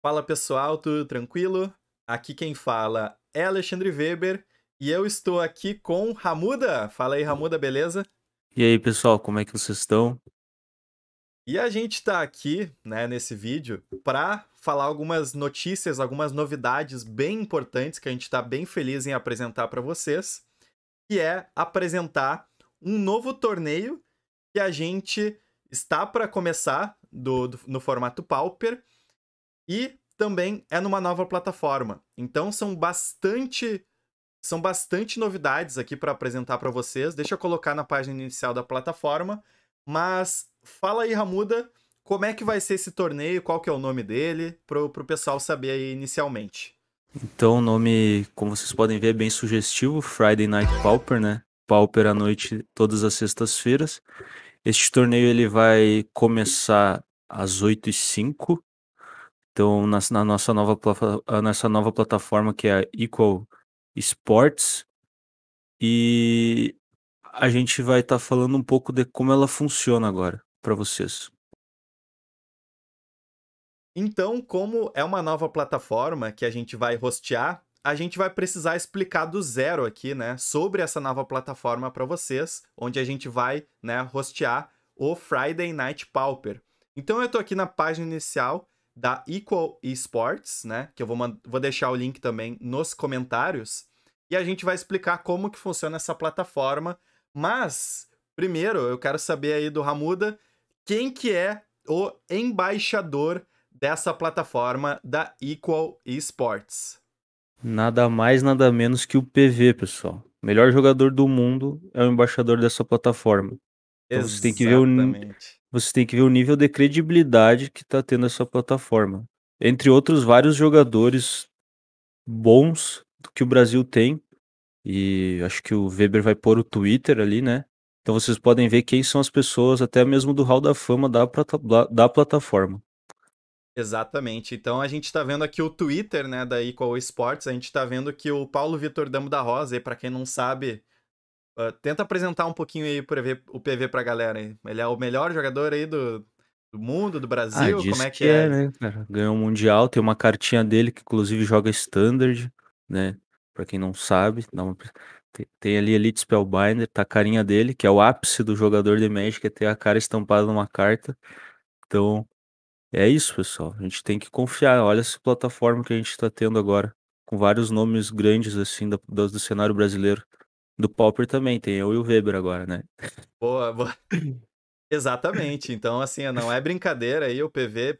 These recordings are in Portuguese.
Fala pessoal, tudo tranquilo? Aqui quem fala é Alexandre Weber e eu estou aqui com Ramuda. Fala aí, Ramuda, beleza? E aí, pessoal, como é que vocês estão? E a gente está aqui, né, nesse vídeo para falar algumas notícias, algumas novidades bem importantes que a gente está bem feliz em apresentar para vocês, que é apresentar um novo torneio que a gente está para começar do, do, no formato Pauper e também é numa nova plataforma. Então são bastante são bastante novidades aqui para apresentar para vocês. Deixa eu colocar na página inicial da plataforma, mas fala aí, Ramuda, como é que vai ser esse torneio, qual que é o nome dele, para o pessoal saber aí inicialmente. Então, o nome, como vocês podem ver, é bem sugestivo, Friday Night Pauper, né? Pauper à noite, todas as sextas-feiras. Este torneio ele vai começar às 8h05 então, na, na nossa, nova, nossa nova plataforma, que é a Equal Sports, e a gente vai estar tá falando um pouco de como ela funciona agora para vocês. Então, como é uma nova plataforma que a gente vai hostear, a gente vai precisar explicar do zero aqui, né, sobre essa nova plataforma para vocês, onde a gente vai, né, hostear o Friday Night Pauper. Então eu estou aqui na página inicial da Equal Esports, né? Que eu vou, vou deixar o link também nos comentários. E a gente vai explicar como que funciona essa plataforma. Mas, primeiro, eu quero saber aí do Ramuda quem que é o embaixador dessa plataforma da Equal Esports. Nada mais, nada menos que o PV, pessoal. melhor jogador do mundo é o embaixador dessa plataforma. Então Exatamente. você tem que ver o você tem que ver o nível de credibilidade que está tendo essa plataforma. Entre outros vários jogadores bons que o Brasil tem, e acho que o Weber vai pôr o Twitter ali, né? Então vocês podem ver quem são as pessoas, até mesmo do Hall da Fama da, da plataforma. Exatamente. Então a gente está vendo aqui o Twitter, né, da Equal Sports, a gente está vendo que o Paulo Vitor Damo da Rosa, e para quem não sabe, Uh, tenta apresentar um pouquinho aí o PV, o PV pra galera. Hein? Ele é o melhor jogador aí do, do mundo, do ah, Brasil? Ah, como é que, que é? é? né, cara? Ganhou o Mundial, tem uma cartinha dele que inclusive joga Standard, né? Pra quem não sabe, uma... tem, tem, ali Elite Spellbinder, tá a carinha dele, que é o ápice do jogador de Magic, é ter a cara estampada numa carta. Então, é isso, pessoal. A gente tem que confiar. Olha essa plataforma que a gente tá tendo agora, com vários nomes grandes, assim, do, do cenário brasileiro. Do popper também, tem eu e o Weber agora, né? Boa, boa. Exatamente. Então, assim, não é brincadeira aí o PV.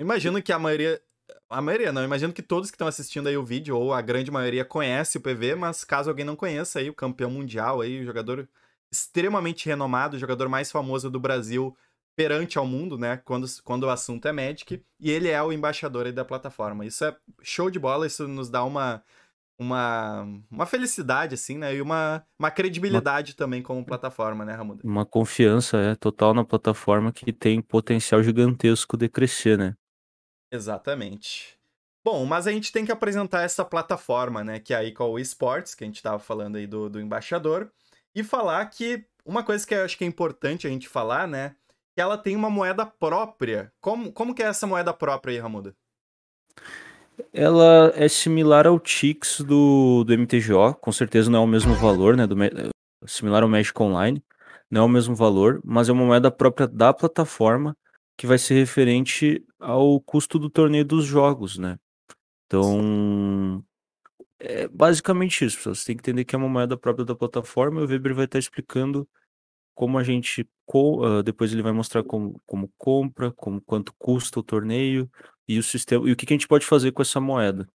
Imagino que a maioria. A maioria não, imagino que todos que estão assistindo aí o vídeo, ou a grande maioria, conhece o PV, mas caso alguém não conheça aí, o campeão mundial aí, o jogador extremamente renomado, o jogador mais famoso do Brasil perante ao mundo, né? Quando, quando o assunto é Magic, e ele é o embaixador aí da plataforma. Isso é show de bola, isso nos dá uma uma, uma felicidade, assim, né? E uma, uma credibilidade uma... também como plataforma, né, Ramuda? Uma confiança é, total na plataforma que tem potencial gigantesco de crescer, né? Exatamente. Bom, mas a gente tem que apresentar essa plataforma, né? Que é com o Esports, que a gente estava falando aí do, do embaixador, e falar que uma coisa que eu acho que é importante a gente falar, né? Que ela tem uma moeda própria. Como, como que é essa moeda própria aí, Ramuda? ela é similar ao Tix do, do MTGO, com certeza não é o mesmo valor, né? Do, similar ao Magic Online, não é o mesmo valor, mas é uma moeda própria da plataforma que vai ser referente ao custo do torneio dos jogos, né? Então, é basicamente isso, pessoal. Você tem que entender que é uma moeda própria da plataforma e o Weber vai estar tá explicando como a gente. Co... Ah, depois ele vai mostrar como, como compra, como quanto custa o torneio, e o sistema e o que, que a gente pode fazer com essa moeda.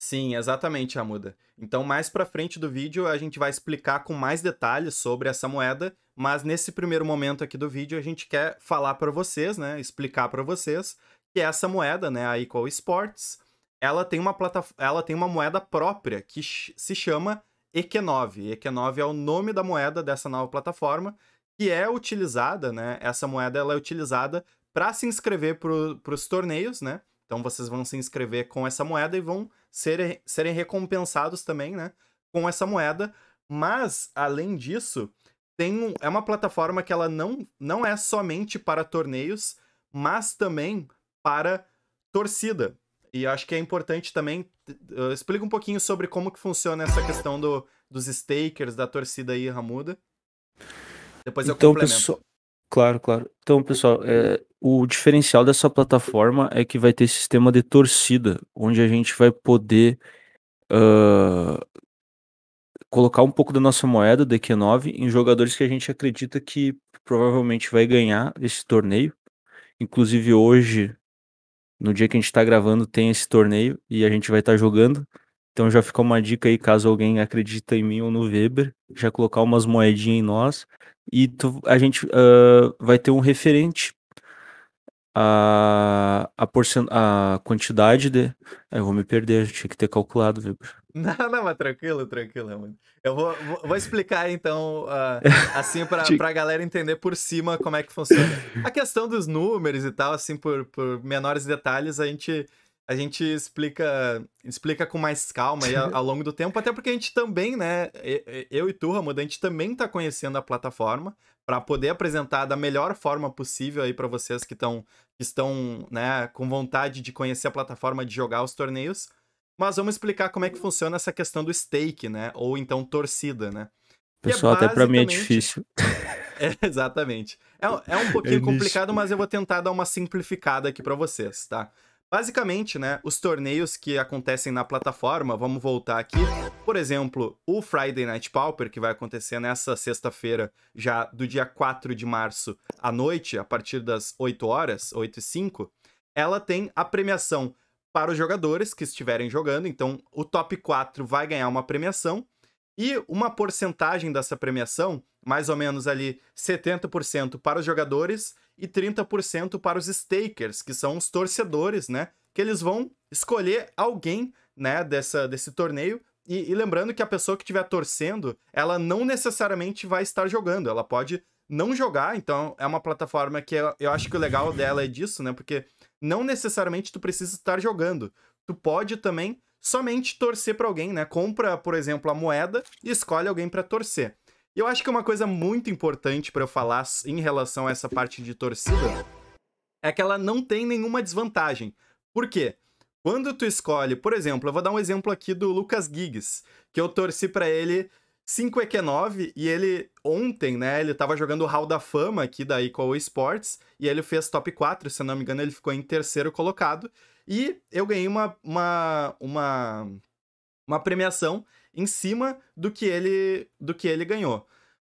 Sim, exatamente, Amuda. Então, mais para frente do vídeo, a gente vai explicar com mais detalhes sobre essa moeda, mas nesse primeiro momento aqui do vídeo, a gente quer falar para vocês, né, explicar para vocês que essa moeda, né, a Equal Sports, ela tem uma plataforma, ela tem uma moeda própria que se chama EQ9. EQ9 é o nome da moeda dessa nova plataforma que é utilizada, né, essa moeda ela é utilizada para se inscrever para os torneios, né? Então vocês vão se inscrever com essa moeda e vão ser, serem recompensados também, né? Com essa moeda. Mas, além disso, tem é uma plataforma que ela não, não é somente para torneios, mas também para torcida. E acho que é importante também. Uh, explica um pouquinho sobre como que funciona essa questão do, dos stakers, da torcida aí, Ramuda. Depois eu então, complemento. Pessoal... Claro, claro. Então, pessoal, é, o diferencial dessa plataforma é que vai ter sistema de torcida, onde a gente vai poder uh, colocar um pouco da nossa moeda, do 9 em jogadores que a gente acredita que provavelmente vai ganhar esse torneio. Inclusive hoje, no dia que a gente está gravando, tem esse torneio e a gente vai estar tá jogando. Então já fica uma dica aí, caso alguém acredita em mim ou no Weber, já colocar umas moedinhas em nós. E tu, a gente uh, vai ter um referente a, a, porcent... a quantidade de. Eu vou me perder, tinha que ter calculado, viu? Não, não, mas tranquilo, tranquilo. É eu vou, vou explicar então, uh, assim, para a galera entender por cima como é que funciona. A questão dos números e tal, assim, por, por menores detalhes, a gente a gente explica explica com mais calma aí ao, longo do tempo, até porque a gente também, né, eu e tu, Ramuda, a gente também tá conhecendo a plataforma para poder apresentar da melhor forma possível aí para vocês que, tão, que estão, né, com vontade de conhecer a plataforma, de jogar os torneios. Mas vamos explicar como é que funciona essa questão do stake, né, ou então torcida, né? É Pessoal, é até para mim é difícil. É, exatamente. É, é um é pouquinho é complicado, mas eu vou tentar dar uma simplificada aqui para vocês, tá? Basicamente, né, os torneios que acontecem na plataforma, vamos voltar aqui, por exemplo, o Friday Night Pauper, que vai acontecer nessa sexta-feira, já do dia 4 de março à noite, a partir das 8 horas, 8 e 5, ela tem a premiação para os jogadores que estiverem jogando, então o top 4 vai ganhar uma premiação, e uma porcentagem dessa premiação, mais ou menos ali 70% para os jogadores e 30% para os stakers, que são os torcedores, né? Que eles vão escolher alguém, né, dessa, desse torneio. E, e lembrando que a pessoa que estiver torcendo, ela não necessariamente vai estar jogando, ela pode não jogar, então é uma plataforma que eu, eu acho que o legal dela é disso, né? Porque não necessariamente tu precisa estar jogando. Tu pode também somente torcer para alguém, né? Compra, por exemplo, a moeda e escolhe alguém para torcer. E eu acho que uma coisa muito importante para eu falar em relação a essa parte de torcida é que ela não tem nenhuma desvantagem. Por quê? Quando tu escolhe, por exemplo, eu vou dar um exemplo aqui do Lucas Giggs, que eu torci para ele 5EQ9 é e ele ontem, né, ele tava jogando o Hall da Fama aqui da Equal Sports e ele fez top 4, se eu não me engano, ele ficou em terceiro colocado e eu ganhei uma uma uma, uma premiação em cima do que ele do que ele ganhou.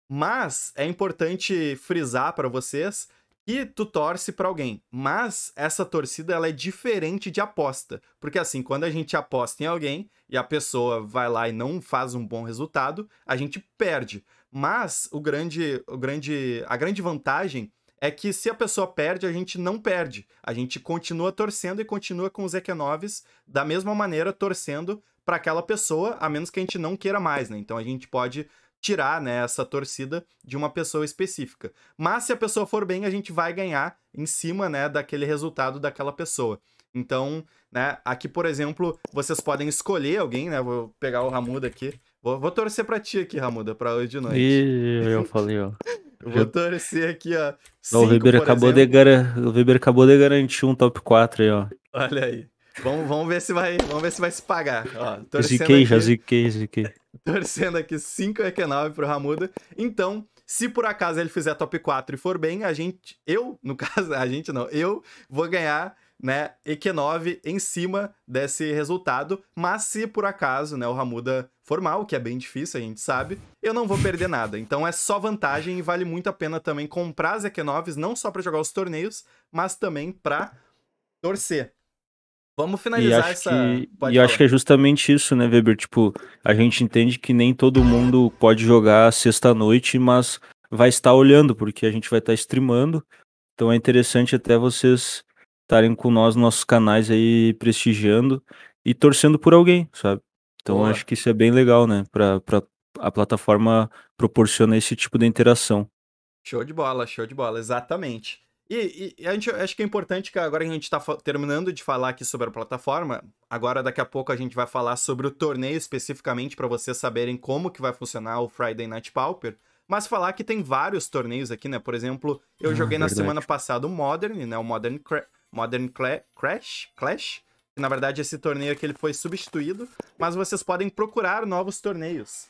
Mas é importante frisar para vocês que tu torce para alguém, mas essa torcida ela é diferente de aposta, porque assim, quando a gente aposta em alguém e a pessoa vai lá e não faz um bom resultado, a gente perde. Mas o grande, o grande, a grande vantagem é que se a pessoa perde, a gente não perde. A gente continua torcendo e continua com os Ekenoves da mesma maneira torcendo para aquela pessoa, a menos que a gente não queira mais, né? Então a gente pode tirar né, essa torcida de uma pessoa específica. Mas se a pessoa for bem, a gente vai ganhar em cima né, daquele resultado daquela pessoa. Então, né, aqui, por exemplo, vocês podem escolher alguém, né? Vou pegar o Ramuda aqui. Vou, vou torcer pra ti aqui, Ramuda, pra hoje de noite. Ih, eu falei, ó. Eu vou torcer aqui, ó. Cinco, o, Weber acabou de gar... o Weber acabou de garantir um top 4 aí, ó. Olha aí. Vamos, vamos ver se vai, vamos ver se vai se pagar. Ó, ziquei, aqui. já ziquei, ziquei. torcendo aqui 5 EQ9 pro Ramuda. Então, se por acaso ele fizer top 4 e for bem, a gente, eu, no caso, a gente não, eu vou ganhar, né, EQ9 em cima desse resultado, mas se por acaso, né, o Ramuda for mal, que é bem difícil, a gente sabe, eu não vou perder nada. Então é só vantagem e vale muito a pena também comprar as EQ9s, não só para jogar os torneios, mas também para torcer. Vamos finalizar essa. Que, e falar. acho que é justamente isso, né, Weber? Tipo, a gente entende que nem todo mundo pode jogar sexta-noite, mas vai estar olhando, porque a gente vai estar streamando. Então é interessante até vocês estarem com nós, nossos canais aí, prestigiando e torcendo por alguém, sabe? Então Boa. acho que isso é bem legal, né? Pra, pra, a plataforma proporciona esse tipo de interação. Show de bola, show de bola, exatamente. E, e, a gente, acho que é importante que agora que a gente está terminando de falar aqui sobre a plataforma, agora daqui a pouco a gente vai falar sobre o torneio especificamente para vocês saberem como que vai funcionar o Friday Night Pauper. Mas falar que tem vários torneios aqui, né? Por exemplo, eu ah, joguei verdade. na semana passada o Modern, né? O Modern, Cra Modern Cla Crash? Clash? Na verdade, esse torneio aqui ele foi substituído, mas vocês podem procurar novos torneios.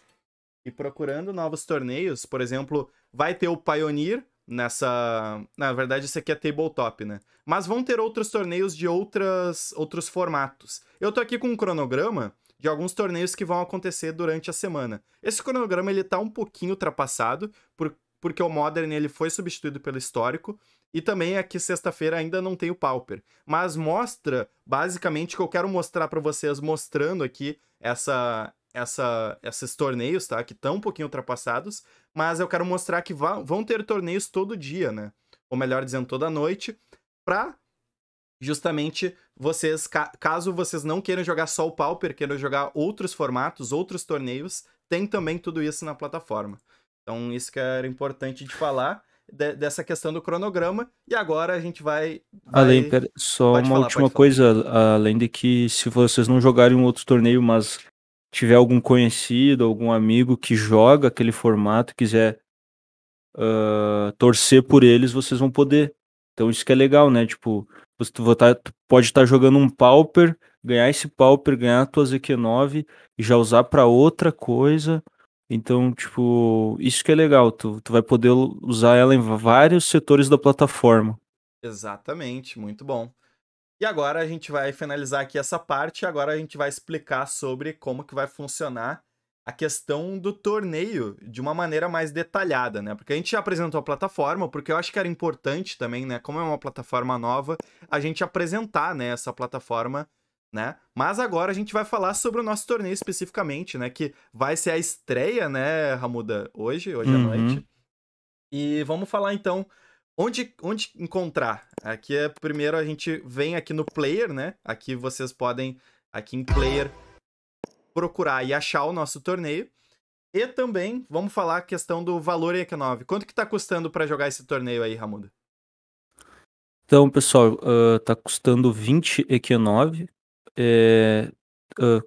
E procurando novos torneios, por exemplo, vai ter o Pioneer, nessa. Na verdade, isso aqui é tabletop, né? Mas vão ter outros torneios de outras, outros formatos. Eu tô aqui com um cronograma de alguns torneios que vão acontecer durante a semana. Esse cronograma ele tá um pouquinho ultrapassado, por, porque o Modern ele foi substituído pelo histórico. E também aqui é sexta-feira ainda não tem o Pauper. Mas mostra basicamente o que eu quero mostrar para vocês, mostrando aqui essa, essa, esses torneios, tá? Que estão um pouquinho ultrapassados, mas eu quero mostrar que vão ter torneios todo dia, né? Ou melhor dizendo, toda noite, pra justamente vocês, ca caso vocês não queiram jogar só o Pauper, queiram jogar outros formatos, outros torneios, tem também tudo isso na plataforma. Então, isso que era importante de falar. De, dessa questão do cronograma. E agora a gente vai. vai... Além, pera, só pode uma falar, última coisa, além de que se vocês não jogarem um outro torneio, mas tiver algum conhecido, algum amigo que joga aquele formato, quiser uh, torcer por eles, vocês vão poder. Então isso que é legal, né? Tipo, você pode estar tá jogando um Pauper, ganhar esse Pauper, ganhar a tua ZQ9 e já usar para outra coisa. Então, tipo, isso que é legal, tu, tu vai poder usar ela em vários setores da plataforma. Exatamente, muito bom. E agora a gente vai finalizar aqui essa parte, agora a gente vai explicar sobre como que vai funcionar a questão do torneio de uma maneira mais detalhada, né? Porque a gente já apresentou a plataforma, porque eu acho que era importante também, né? Como é uma plataforma nova, a gente apresentar, né, essa plataforma, né? Mas agora a gente vai falar sobre o nosso torneio especificamente, né? Que vai ser a estreia, né, Ramuda, hoje, hoje uhum. à noite. E vamos falar então Onde, onde encontrar? Aqui é primeiro a gente vem aqui no player, né? Aqui vocês podem, aqui em player, procurar e achar o nosso torneio. E também vamos falar a questão do valor em 9 Quanto que tá custando para jogar esse torneio aí, Ramuda? Então, pessoal, uh, tá custando 20 EQ9. É, uh,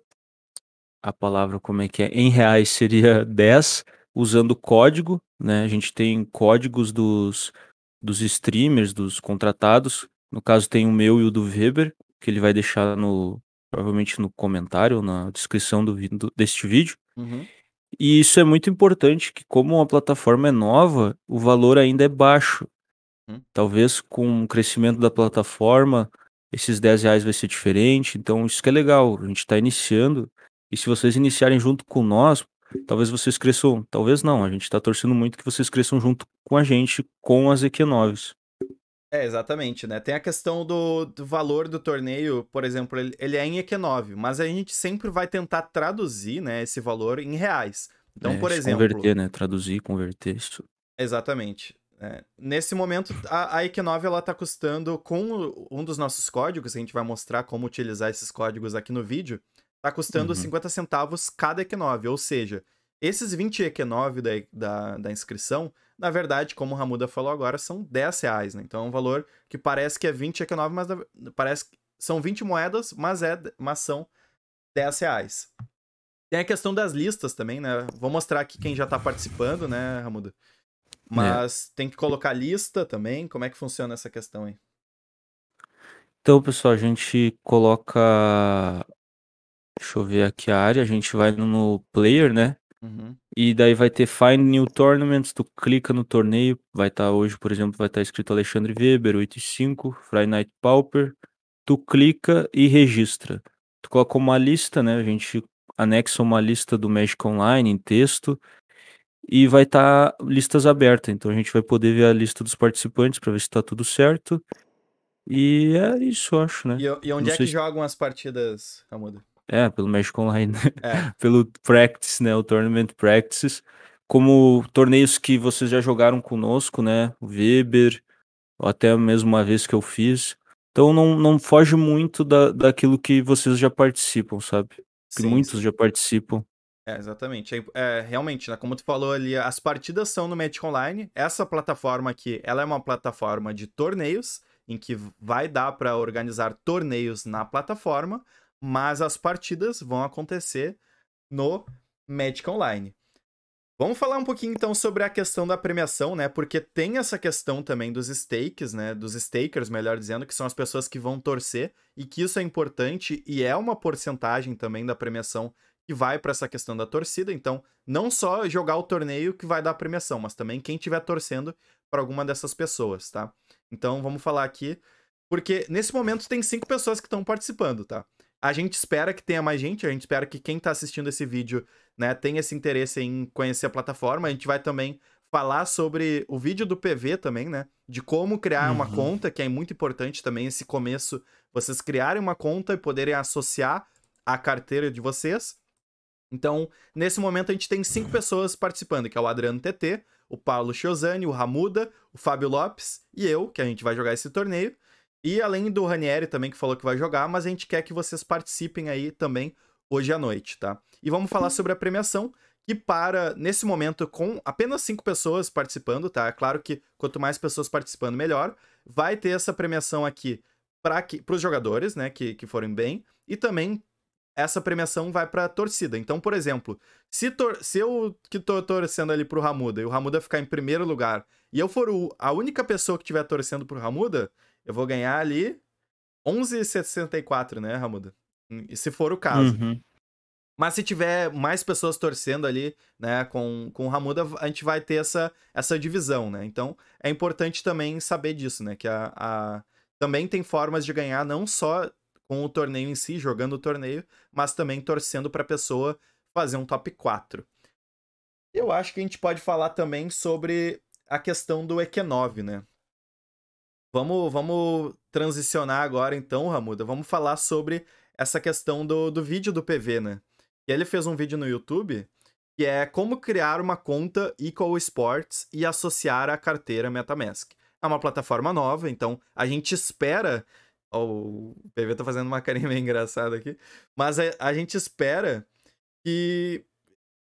a palavra como é que é? Em reais seria 10, usando código, né? A gente tem códigos dos dos streamers, dos contratados. No caso, tem o meu e o do Weber, que ele vai deixar no provavelmente no comentário, na descrição do, do deste vídeo. Uhum. E isso é muito importante, que como uma plataforma é nova, o valor ainda é baixo. Uhum. Talvez com o crescimento da plataforma, esses 10 reais vai ser diferente. Então, isso que é legal. A gente está iniciando. E se vocês iniciarem junto com nós, talvez vocês cresçam, talvez não, a gente está torcendo muito que vocês cresçam junto com a gente, com as EQ9s. É, exatamente, né? Tem a questão do, do valor do torneio, por exemplo, ele, ele é em EQ9, mas a gente sempre vai tentar traduzir, né, esse valor em reais. Então, é, por exemplo... Converter, né? Traduzir, converter isso. Exatamente. É. Nesse momento, a, a EQ9 ela tá custando com um dos nossos códigos, a gente vai mostrar como utilizar esses códigos aqui no vídeo, Tá custando uhum. 50 centavos cada EQ9. Ou seja, esses 20 EQ9 da, da, da, inscrição, na verdade, como o Ramuda falou agora, são 10 reais, né? Então é um valor que parece que é 20 EQ9, mas parece são 20 moedas, mas, é, mas são 10 reais. Tem a questão das listas também, né? Vou mostrar aqui quem já tá participando, né, Ramuda? Mas é. tem que colocar lista também. Como é que funciona essa questão aí? Então, pessoal, a gente coloca Deixa eu ver aqui a área. A gente vai no player, né? Uhum. E daí vai ter Find New Tournaments. Tu clica no torneio. Vai estar tá hoje, por exemplo, vai estar tá escrito Alexandre Weber, 8 e 5, Friday Night Pauper. Tu clica e registra. Tu coloca uma lista, né? A gente anexa uma lista do Magic Online em texto. E vai estar tá listas abertas. Então a gente vai poder ver a lista dos participantes para ver se está tudo certo. E é isso, acho, né? E, e onde Não é que se... jogam as partidas, Ramuda? É, pelo Magic Online, né? é. pelo Practice, né? O Tournament Practices, como torneios que vocês já jogaram conosco, né? O Weber, ou até mesmo uma vez que eu fiz. Então não, não foge muito da, daquilo que vocês já participam, sabe? Que sim, muitos sim. já participam. É, exatamente. É, é, realmente, né, como tu falou ali, as partidas são no Magic Online. Essa plataforma aqui, ela é uma plataforma de torneios, em que vai dar para organizar torneios na plataforma. Mas as partidas vão acontecer no Magic Online. Vamos falar um pouquinho então sobre a questão da premiação, né? Porque tem essa questão também dos stakes, né? Dos stakers, melhor dizendo, que são as pessoas que vão torcer e que isso é importante e é uma porcentagem também da premiação que vai para essa questão da torcida. Então, não só jogar o torneio que vai dar a premiação, mas também quem estiver torcendo para alguma dessas pessoas, tá? Então, vamos falar aqui, porque nesse momento tem cinco pessoas que estão participando, tá? A gente espera que tenha mais gente, a gente espera que quem está assistindo esse vídeo né, tenha esse interesse em conhecer a plataforma. A gente vai também falar sobre o vídeo do PV também, né? De como criar uhum. uma conta, que é muito importante também esse começo, vocês criarem uma conta e poderem associar a carteira de vocês. Então, nesse momento a gente tem cinco pessoas participando, que é o Adriano TT, o Paulo Chiosani, o Ramuda, o Fábio Lopes e eu, que a gente vai jogar esse torneio. E além do Ranieri também que falou que vai jogar, mas a gente quer que vocês participem aí também hoje à noite, tá? E vamos falar sobre a premiação, que para nesse momento com apenas cinco pessoas participando, tá? É claro que quanto mais pessoas participando, melhor. Vai ter essa premiação aqui para os jogadores, né, que, que forem bem, e também essa premiação vai para a torcida. Então, por exemplo, se, se eu que tô torcendo ali para o Ramuda e o Ramuda ficar em primeiro lugar, e eu for o, a única pessoa que estiver torcendo para o Ramuda, eu vou ganhar ali 11,64, né, Ramuda? Hum, se for o caso. Uhum. Mas se tiver mais pessoas torcendo ali, né, com, com o Ramuda, a gente vai ter essa, essa divisão, né? Então, é importante também saber disso, né? Que a, a... também tem formas de ganhar não só com o torneio em si, jogando o torneio, mas também torcendo para a pessoa fazer um top 4. Eu acho que a gente pode falar também sobre a questão do EQ9, né? Vamos, vamos transicionar agora, então, Ramuda. Vamos falar sobre essa questão do, do vídeo do PV, né? E ele fez um vídeo no YouTube que é como criar uma conta Equal Sports e associar a carteira MetaMask. É uma plataforma nova, então a gente espera. Oh, o PV tá fazendo uma carinha meio engraçada aqui. Mas a, é, a gente espera que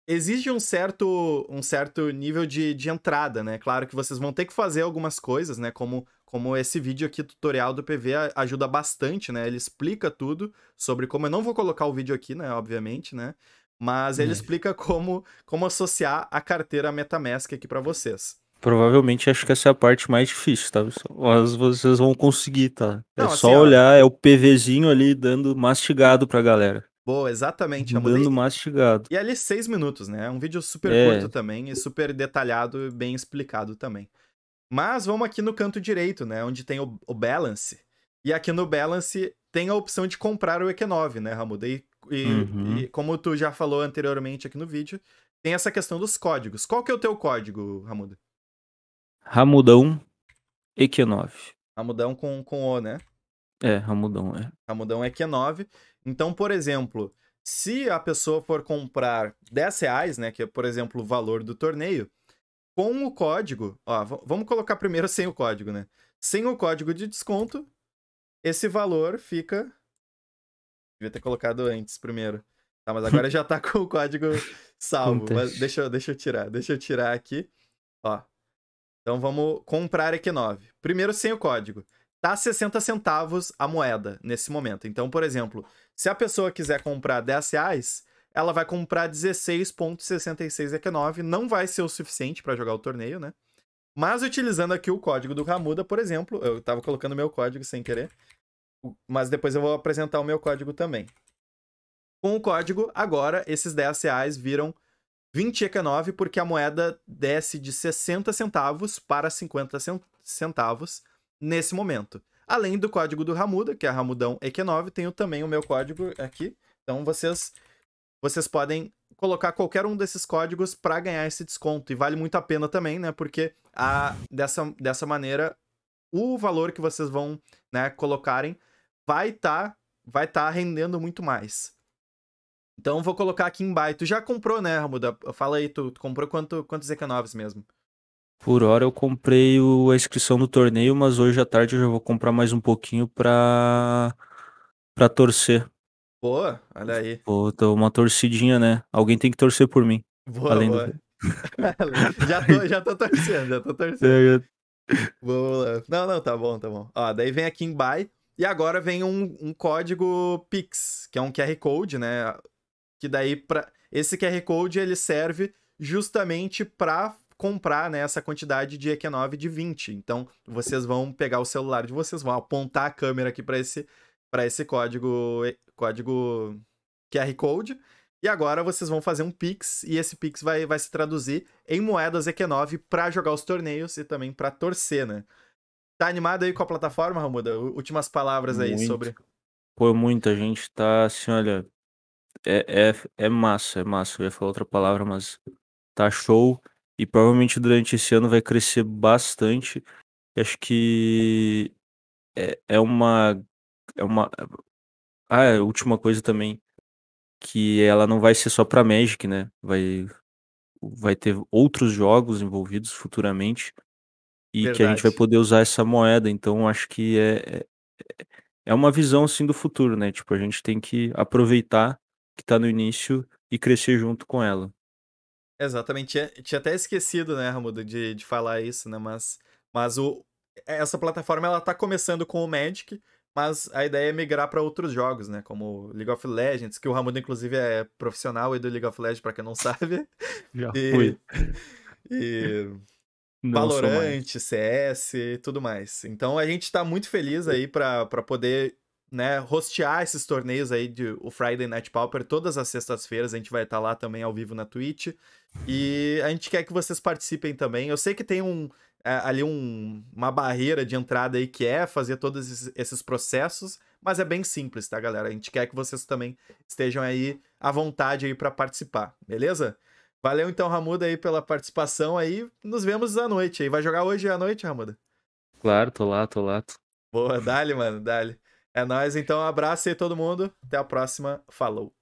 exige um certo, um certo nível de, de entrada, né? Claro que vocês vão ter que fazer algumas coisas, né? Como como esse vídeo aqui, tutorial do PV, ajuda bastante, né? Ele explica tudo sobre como. Eu não vou colocar o vídeo aqui, né? Obviamente, né? Mas ele é. explica como, como associar a carteira MetaMask aqui para vocês. Provavelmente acho que essa é a parte mais difícil, tá? Mas vocês vão conseguir, tá? É não, só assim, olhar, é o PVzinho ali dando mastigado pra galera. Boa, exatamente. Dando mastigado. E ali seis minutos, né? É um vídeo super é. curto também e super detalhado e bem explicado também. Mas vamos aqui no canto direito, né? Onde tem o, o balance. E aqui no balance tem a opção de comprar o EQ9, né, Ramuda? E, e, uhum. e, como tu já falou anteriormente aqui no vídeo, tem essa questão dos códigos. Qual que é o teu código, Ramuda? Ramudão EQ9. Ramudão com, com O, né? É, Ramudão, é. Ramudão EQ9. Então, por exemplo, se a pessoa for comprar 10 reais, né, que é, por exemplo, o valor do torneio, com o código, ó, vamos colocar primeiro sem o código, né? Sem o código de desconto, esse valor fica. Devia ter colocado antes primeiro. Tá, mas agora já tá com o código salvo. mas deixa, deixa eu tirar. Deixa eu tirar aqui. Ó. Então vamos comprar aqui 9 Primeiro sem o código. Tá 60 centavos a moeda nesse momento. Então, por exemplo, se a pessoa quiser comprar 10 reais, ela vai comprar 16.66 EQ9, não vai ser o suficiente para jogar o torneio, né? Mas utilizando aqui o código do Ramuda, por exemplo, eu estava colocando meu código sem querer, mas depois eu vou apresentar o meu código também. Com o código, agora, esses 10 reais viram 20 EK9, porque a moeda desce de 60 centavos para 50 centavos nesse momento. Além do código do Ramuda, que é Ramudão EQ9, tenho também o meu código aqui. Então vocês vocês podem colocar qualquer um desses códigos para ganhar esse desconto. E vale muito a pena também, né? Porque a, dessa, dessa maneira, o valor que vocês vão né, colocarem vai estar tá, vai tá rendendo muito mais. Então vou colocar aqui embaixo. Tu já comprou, né, Ramuda? Fala aí, tu, tu comprou quanto, quantos EK9s mesmo? Por hora eu comprei o, a inscrição do torneio, mas hoje à tarde eu já vou comprar mais um pouquinho para torcer Boa, olha aí. Pô, tô uma torcidinha, né? Alguém tem que torcer por mim. Boa, além boa. Do... já, tô, já tô torcendo, já tô torcendo. Vamos é, é. lá. Não, não, tá bom, tá bom. Ó, daí vem aqui em buy e agora vem um, um código Pix, que é um QR Code, né? Que daí para esse QR Code ele serve justamente para comprar né, essa quantidade de EQ9 de 20. Então, vocês vão pegar o celular de vocês, vão apontar a câmera aqui para esse para esse código eh, código QR Code. E agora vocês vão fazer um Pix e esse Pix vai, vai se traduzir em moedas EQ9 para jogar os torneios e também para torcer, né? Tá animado aí com a plataforma, Ramuda? Últimas palavras aí Muito. sobre. Pô, muita gente tá assim, olha. É, é, é massa, é massa. Eu ia falar outra palavra, mas tá show. E provavelmente durante esse ano vai crescer bastante. acho que é, é uma é uma. Ah, a é, última coisa também. Que ela não vai ser só pra Magic, né? Vai, vai ter outros jogos envolvidos futuramente. E Verdade. que a gente vai poder usar essa moeda. Então, acho que é, é, é uma visão assim do futuro, né? Tipo, a gente tem que aproveitar que tá no início e crescer junto com ela. Exatamente. Tinha, tinha até esquecido, né, Ramudo, de, de falar isso, né? Mas, mas o, essa plataforma ela tá começando com o Magic, mas a ideia é migrar para outros jogos, né? Como League of Legends, que o Ramudo, inclusive, é profissional e do League of Legends, para quem não sabe. Já e... fui. E. Não Valorant, CS e tudo mais. Então a gente está muito feliz aí para poder né, rostear esses torneios aí de o Friday Night Pauper todas as sextas-feiras, a gente vai estar tá lá também ao vivo na Twitch. E a gente quer que vocês participem também. Eu sei que tem um é, ali um, uma barreira de entrada aí que é fazer todos esses, esses processos, mas é bem simples, tá, galera? A gente quer que vocês também estejam aí à vontade aí para participar, beleza? Valeu então, Ramuda, aí pela participação aí. Nos vemos à noite aí. Vai jogar hoje à noite, Ramuda? Claro, tô lá, tô lá. Boa, dale, mano, dale. É nóis, então, um abraço aí todo mundo. Até a próxima. Falou.